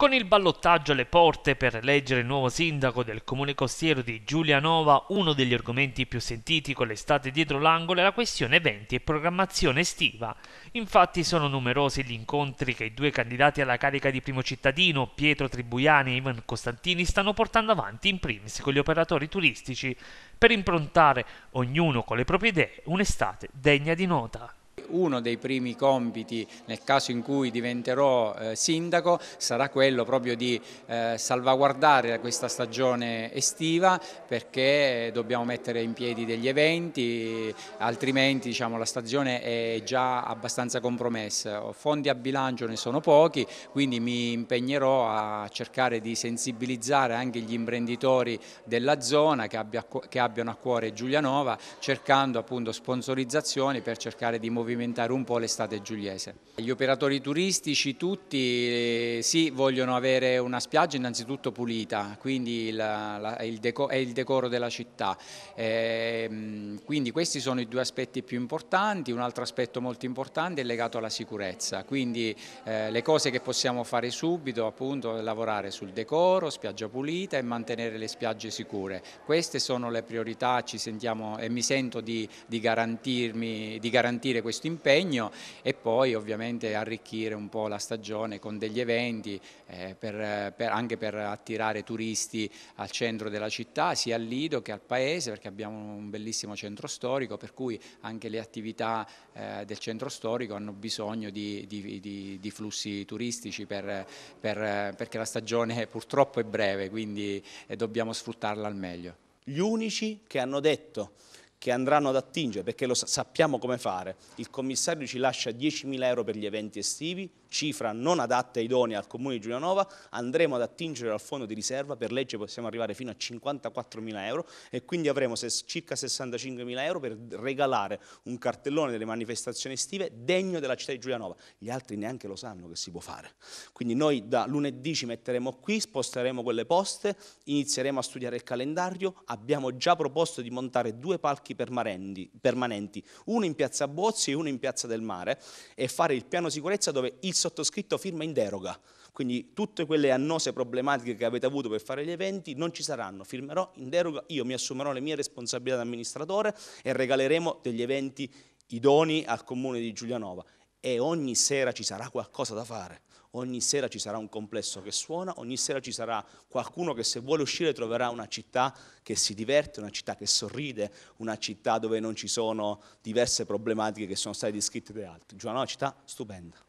Con il ballottaggio alle porte per eleggere il nuovo sindaco del comune costiero di Giulianova, uno degli argomenti più sentiti con l'estate dietro l'angolo è la questione eventi e programmazione estiva. Infatti sono numerosi gli incontri che i due candidati alla carica di primo cittadino, Pietro Tribuiani e Ivan Costantini, stanno portando avanti in primis con gli operatori turistici per improntare, ognuno con le proprie idee, un'estate degna di nota. Uno dei primi compiti nel caso in cui diventerò eh, sindaco sarà quello proprio di eh, salvaguardare questa stagione estiva perché dobbiamo mettere in piedi degli eventi, altrimenti diciamo, la stagione è già abbastanza compromessa. Fondi a bilancio ne sono pochi, quindi mi impegnerò a cercare di sensibilizzare anche gli imprenditori della zona che, abbia, che abbiano a cuore Giulianova cercando appunto sponsorizzazioni per cercare di muovere movimentare un po' l'estate giuliese. Gli operatori turistici tutti eh, sì, vogliono avere una spiaggia innanzitutto pulita, quindi la, la, il deco, è il decoro della città. E, ehm, quindi questi sono i due aspetti più importanti, un altro aspetto molto importante è legato alla sicurezza, quindi eh, le cose che possiamo fare subito appunto è lavorare sul decoro, spiaggia pulita e mantenere le spiagge sicure. Queste sono le priorità, ci sentiamo e mi sento di, di, di garantire questo questo impegno e poi ovviamente arricchire un po' la stagione con degli eventi eh, per, per, anche per attirare turisti al centro della città, sia al Lido che al paese perché abbiamo un bellissimo centro storico per cui anche le attività eh, del centro storico hanno bisogno di, di, di, di flussi turistici per, perché la stagione purtroppo è breve quindi eh, dobbiamo sfruttarla al meglio. Gli unici che hanno detto che andranno ad attingere, perché lo sappiamo come fare. Il commissario ci lascia 10.000 euro per gli eventi estivi, cifra non adatta e idonea al Comune di Giulianova, andremo ad attingere al fondo di riserva, per legge possiamo arrivare fino a 54.000 euro e quindi avremo circa 65.000 euro per regalare un cartellone delle manifestazioni estive degno della città di Giulianova. Gli altri neanche lo sanno che si può fare. Quindi noi da lunedì ci metteremo qui, sposteremo quelle poste, inizieremo a studiare il calendario, abbiamo già proposto di montare due palchi parchi permanenti, uno in piazza Bozzi e uno in piazza del Mare, e fare il piano sicurezza dove il sottoscritto firma in deroga. Quindi tutte quelle annose problematiche che avete avuto per fare gli eventi non ci saranno, firmerò in deroga, io mi assumerò le mie responsabilità da amministratore e regaleremo degli eventi idoni al comune di Giulianova e ogni sera ci sarà qualcosa da fare. Ogni sera ci sarà un complesso che suona, ogni sera ci sarà qualcuno che se vuole uscire troverà una città che si diverte, una città che sorride, una città dove non ci sono diverse problematiche che sono state descritte da altri. Giovanna è una città stupenda.